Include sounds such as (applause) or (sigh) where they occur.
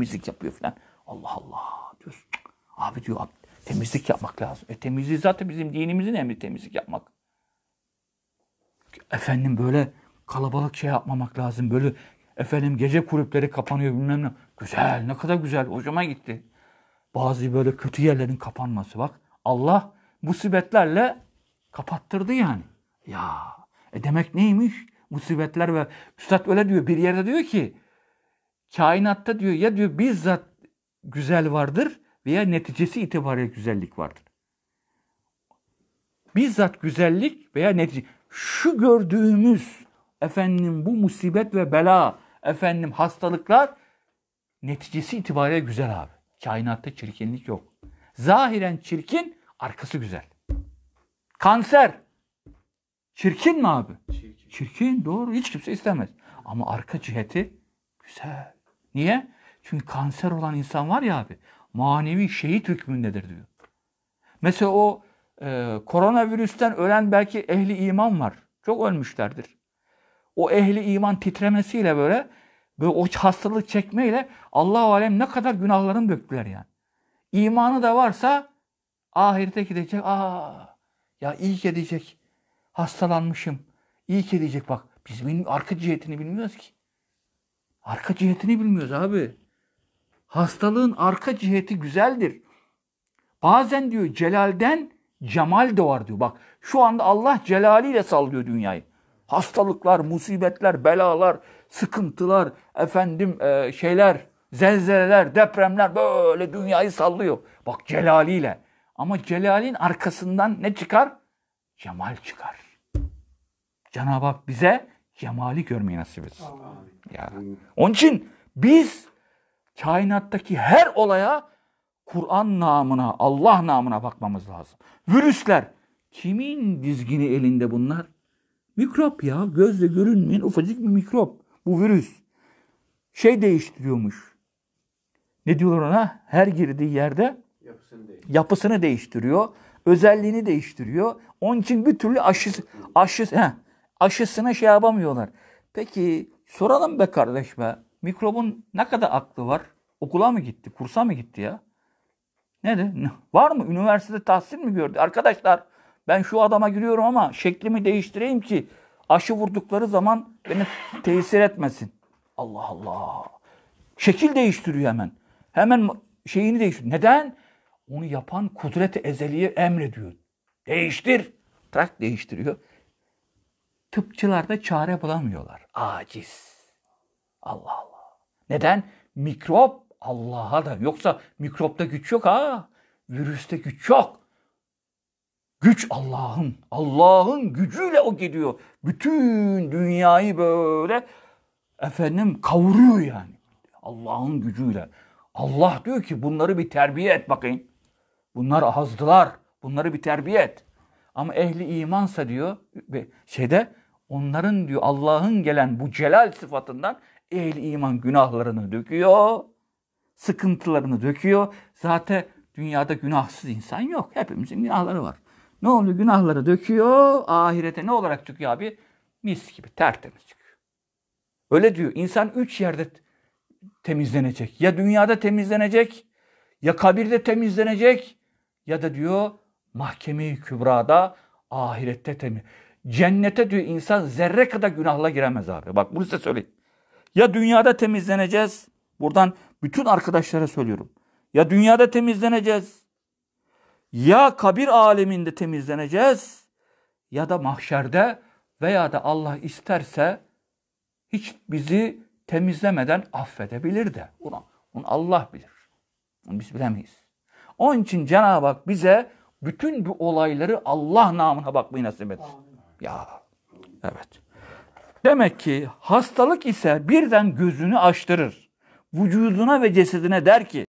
temizlik yapıyor falan. Allah Allah diyorsun. Abi diyor temizlik yapmak lazım. E temizliği zaten bizim dinimizin emri temizlik yapmak. Efendim böyle kalabalık şey yapmamak lazım. Böyle efendim gece kulüpleri kapanıyor bilmem ne. Güzel ne kadar güzel hocama gitti. Bazı böyle kötü yerlerin kapanması bak. Allah musibetlerle kapattırdı yani. Ya e demek neymiş? Musibetler ve üstad öyle diyor bir yerde diyor ki kainatta diyor ya diyor bizzat güzel vardır veya neticesi itibariyle güzellik vardır. Bizzat güzellik veya netice şu gördüğümüz efendim bu musibet ve bela efendim hastalıklar neticesi itibariyle güzel abi. Kainatta çirkinlik yok. Zahiren çirkin, arkası güzel. Kanser çirkin mi abi? Çirkin. çirkin doğru hiç kimse istemez. Ama arka ciheti güzel. Niye? Çünkü kanser olan insan var ya abi manevi şehit hükmündedir diyor. Mesela o e, koronavirüsten ölen belki ehli iman var. Çok ölmüşlerdir. O ehli iman titremesiyle böyle böyle o hastalık çekmeyle Allah alem ne kadar günahlarını döktüler yani. İmanı da varsa ahirete gidecek. Aa ya iyi ki diyecek. Hastalanmışım. İyi ki diyecek bak. Biz arka cihetini bilmiyoruz ki. Arka cihetini bilmiyoruz abi. Hastalığın arka ciheti güzeldir. Bazen diyor celalden cemal var diyor. Bak şu anda Allah celaliyle sallıyor dünyayı. Hastalıklar, musibetler, belalar, sıkıntılar, efendim e, şeyler, zelzeleler, depremler böyle dünyayı sallıyor. Bak celaliyle. Ama celalin arkasından ne çıkar? Cemal çıkar. Cenab-ı Hak bize cemali görmeyi nasip etsin. Ya. Onun için biz kainattaki her olaya Kur'an namına, Allah namına bakmamız lazım. Virüsler. Kimin dizgini elinde bunlar? Mikrop ya. Gözle görünmeyen ufacık bir mikrop. Bu virüs. Şey değiştiriyormuş. Ne diyorlar ona? Her girdiği yerde yapısını değiştiriyor. Yapısını değiştiriyor özelliğini değiştiriyor. Onun için bir türlü aşısı, aşısı, he, aşısını şey yapamıyorlar. Peki soralım be kardeş be. Mikrobun ne kadar aklı var? Okula mı gitti? Kursa mı gitti ya? Nedir? (laughs) Var mı? Üniversitede tahsil mi gördü? Arkadaşlar ben şu adama giriyorum ama şeklimi değiştireyim ki aşı vurdukları zaman beni tesir etmesin. Allah Allah. Şekil değiştiriyor hemen. Hemen şeyini değiştiriyor. Neden? Onu yapan kudret-i ezeliye emrediyor. Değiştir. Trak değiştiriyor tıpçılar da çare bulamıyorlar. Aciz. Allah Allah. Neden? Mikrop Allah'a da. Yoksa mikropta güç yok ha. Virüste güç yok. Güç Allah'ın. Allah'ın gücüyle o gidiyor. Bütün dünyayı böyle efendim kavuruyor yani. Allah'ın gücüyle. Allah diyor ki bunları bir terbiye et bakayım. Bunlar azdılar. Bunları bir terbiye et. Ama ehli imansa diyor şeyde onların diyor Allah'ın gelen bu celal sıfatından ehli iman günahlarını döküyor. Sıkıntılarını döküyor. Zaten dünyada günahsız insan yok. Hepimizin günahları var. Ne oldu Günahları döküyor. Ahirete ne olarak çıkıyor abi? Mis gibi tertemiz çıkıyor. Öyle diyor. İnsan üç yerde temizlenecek. Ya dünyada temizlenecek, ya kabirde temizlenecek, ya da diyor Mahkeme-i Kübra'da ahirette temiz. Cennete diyor insan zerre kadar günahla giremez abi. Bak bunu size söyleyeyim. Ya dünyada temizleneceğiz. Buradan bütün arkadaşlara söylüyorum. Ya dünyada temizleneceğiz. Ya kabir aleminde temizleneceğiz. Ya da mahşerde veya da Allah isterse hiç bizi temizlemeden affedebilir de. Bunu, bunu Allah bilir. Bunu biz bilemeyiz. Onun için Cenab-ı Hak bize bütün bu olayları Allah namına bakmayı nasip etsin. Ya evet. Demek ki hastalık ise birden gözünü açtırır. Vücuduna ve cesedine der ki